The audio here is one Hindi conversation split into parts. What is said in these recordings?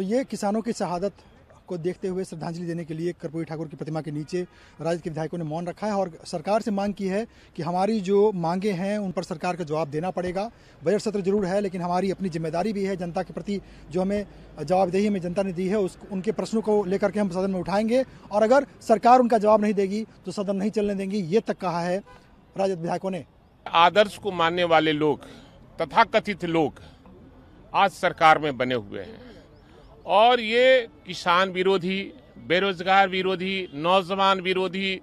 तो ये किसानों की शहादत को देखते हुए श्रद्धांजलि देने के लिए कर्पूरी ठाकुर की प्रतिमा के नीचे राज्य के विधायकों ने मौन रखा है और सरकार से मांग की है कि हमारी जो मांगे हैं उन पर सरकार का जवाब देना पड़ेगा बजट सत्र जरूर है लेकिन हमारी अपनी जिम्मेदारी भी है जनता के प्रति जो हमें जवाबदेही हमें जनता ने दी है उस उनके प्रश्नों को लेकर के हम सदन में उठाएंगे और अगर सरकार उनका जवाब नहीं देगी तो सदन नहीं चलने देंगी ये तक कहा है राजद विधायकों ने आदर्श को मानने वाले लोग तथा लोग आज सरकार में बने हुए हैं और ये किसान विरोधी बेरोजगार विरोधी नौजवान विरोधी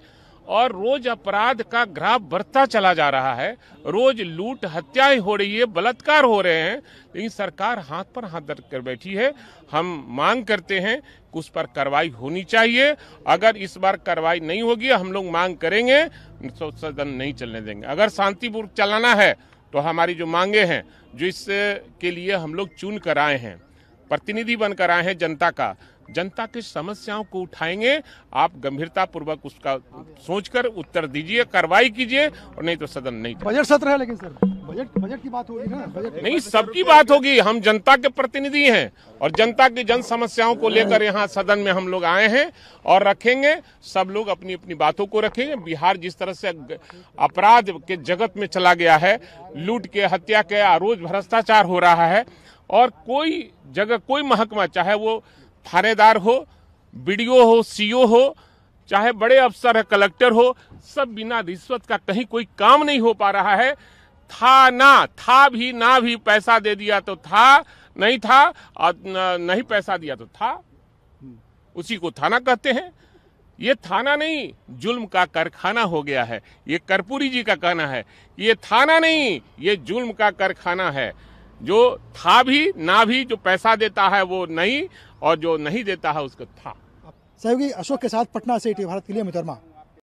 और रोज अपराध का ग्राफ बढ़ता चला जा रहा है रोज लूट हत्याएं हो रही है बलात्कार हो रहे हैं लेकिन सरकार हाथ पर हाथ धर कर बैठी है हम मांग करते हैं कि उस पर कार्रवाई होनी चाहिए अगर इस बार कार्रवाई नहीं होगी हम लोग मांग करेंगे सदन नहीं चलने देंगे अगर शांतिपूर्वक चलाना है तो हमारी जो मांगे हैं जो इसके लिए हम लोग चुन कर आए हैं प्रतिनिधि बनकर आए हैं जनता का जनता की समस्याओं को उठाएंगे आप गंभीरता पूर्वक उसका सोचकर उत्तर दीजिए कार्रवाई कीजिए और नहीं तो सदन नहीं बजट सत्र है लेकिन सर बजट बजट की बात होगी ना बजट नहीं सबकी बात होगी हम जनता के प्रतिनिधि हैं और जनता की जन समस्याओं को लेकर यहाँ सदन में हम लोग आए हैं और रखेंगे सब लोग अपनी अपनी बातों को रखेंगे बिहार जिस तरह से अपराध के जगत में चला गया है लूट के हत्या के आरोज भ्रष्टाचार हो रहा है और कोई जगह कोई महकमा चाहे वो थानेदार हो बी हो सी हो चाहे बड़े अफसर है कलेक्टर हो सब बिना रिश्वत का कहीं कोई काम नहीं हो पा रहा है था ना था भी ना भी पैसा दे दिया तो था नहीं था और नहीं पैसा दिया तो था उसी को थाना कहते हैं ये थाना नहीं जुल्म का कारखाना हो गया है ये कर्पूरी जी का कहना है ये थाना नहीं ये जुल्म का कारखाना है जो था भी ना भी जो पैसा देता है वो नहीं और जो नहीं देता है उसका था सहयोगी अशोक के साथ पटना से भारत के लिए मितरमा